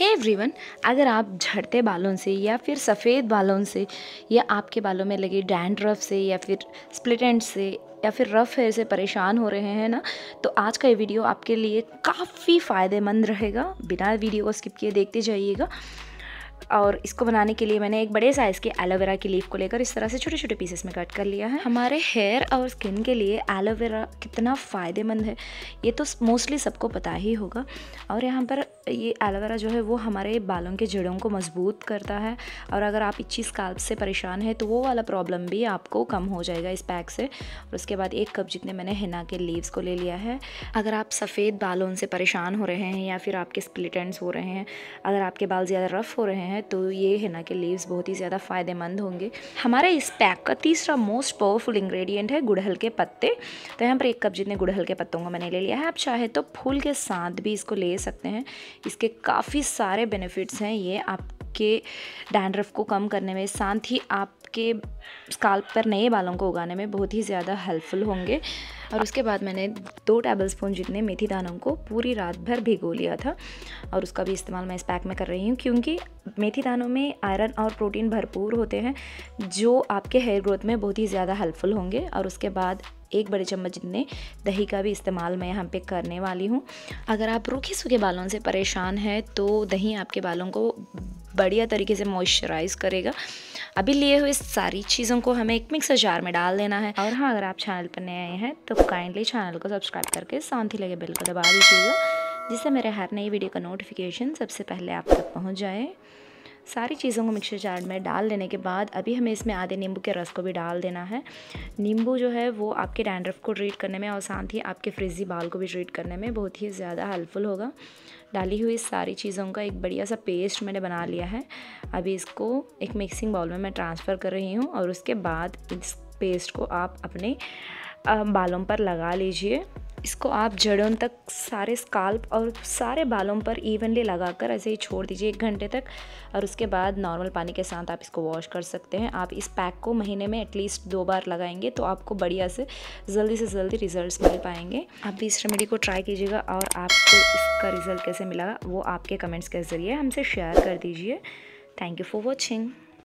हे hey everyone अगर आप झड़ते बालों से या फिर सफ़ेद बालों से या आपके बालों में लगे डैंड रफ से या फिर स्प्लिट एंड से या फिर रफ हेयर से परेशान हो रहे हैं ना तो आज का ये वीडियो आपके लिए काफ़ी फ़ायदेमंद रहेगा बिना वीडियो को स्किप किए देखते जाइएगा और इसको बनाने के लिए मैंने एक बड़े साइज़ के एलोवेरा की लीफ को लेकर इस तरह से छोटे छोटे पीसेस में कट कर लिया है हमारे हेयर और स्किन के लिए एलोवेरा कितना फ़ायदेमंद है ये तो मोस्टली सबको पता ही होगा और यहाँ पर ये एलोवेरा जो है वो हमारे बालों के जड़ों को मजबूत करता है और अगर आप इच्छी स्काल्प से परेशान है तो वो वाला प्रॉब्लम भी आपको कम हो जाएगा इस पैक से और उसके बाद एक कप जितने मैंने हिना के लीव्स को ले लिया है अगर आप सफ़ेद बालों से परेशान हो रहे हैं या फिर आपके स्प्लिटेंट्स हो रहे हैं अगर आपके बाल ज़्यादा रफ़ हो रहे हैं हैं तो ये हिना के लीव्स बहुत ही ज़्यादा फ़ायदेमंद होंगे हमारा इस पैक का तीसरा मोस्ट पावरफुल इंग्रेडिएंट है गुड़हल के पत्ते तो यहाँ पर एक कप जितने गुड़हल के पत्तों का मैंने ले लिया है आप चाहे तो फूल के साथ भी इसको ले सकते हैं इसके काफ़ी सारे बेनिफिट्स हैं ये आप आपके डैंड्रफ को कम करने में साथ ही आपके स्काल्प पर नए बालों को उगाने में बहुत ही ज़्यादा हेल्पफुल होंगे और उसके बाद मैंने दो टेबल स्पून जितने मेथी दानों को पूरी रात भर भिगो लिया था और उसका भी इस्तेमाल मैं इस पैक में कर रही हूँ क्योंकि मेथी दानों में आयरन और प्रोटीन भरपूर होते हैं जो आपके हेयर ग्रोथ में बहुत ही ज़्यादा हेल्पफुल होंगे और उसके बाद एक बड़े चम्मच जितने दही का भी इस्तेमाल मैं यहाँ पे करने वाली हूँ अगर आप रूखे सूखे बालों से परेशान हैं तो दही आपके बालों को बढ़िया तरीके से मॉइस्चराइज करेगा अभी लिए हुए सारी चीज़ों को हमें एक मिक्सर जार में डाल देना है और हाँ अगर आप चैनल पर नए आए हैं तो काइंडली चैनल को सब्सक्राइब करके साथ ही लगे बिल को दबा दीजिएगा जिससे मेरे हर नई वीडियो का नोटिफिकेशन सबसे पहले आप तक पहुँच जाए सारी चीज़ों को मिक्सर जार में डाल देने के बाद अभी हमें इसमें आधे नींबू के रस को भी डाल देना है नींबू जो है वो आपके डैंड्रफ को ट्रीट करने में और साथ ही आपके फ्रिजी बाल को भी ट्रीट करने में बहुत ही ज़्यादा हेल्पफुल होगा डाली हुई सारी चीज़ों का एक बढ़िया सा पेस्ट मैंने बना लिया है अभी इसको एक मिक्सिंग बाउल में मैं ट्रांसफ़र कर रही हूँ और उसके बाद इस पेस्ट को आप अपने बालों पर लगा लीजिए इसको आप जड़ों तक सारे स्काल्प और सारे बालों पर इवनली लगाकर ऐसे ही छोड़ दीजिए एक घंटे तक और उसके बाद नॉर्मल पानी के साथ आप इसको वॉश कर सकते हैं आप इस पैक को महीने में एटलीस्ट दो बार लगाएंगे तो आपको बढ़िया से जल्दी से जल्दी रिजल्ट मिल पाएंगे आप भी इस रेमेडी को ट्राई कीजिएगा और आपको इसका रिज़ल्ट कैसे मिला वो आपके कमेंट्स के ज़रिए हमसे शेयर कर दीजिए थैंक यू फॉर वॉचिंग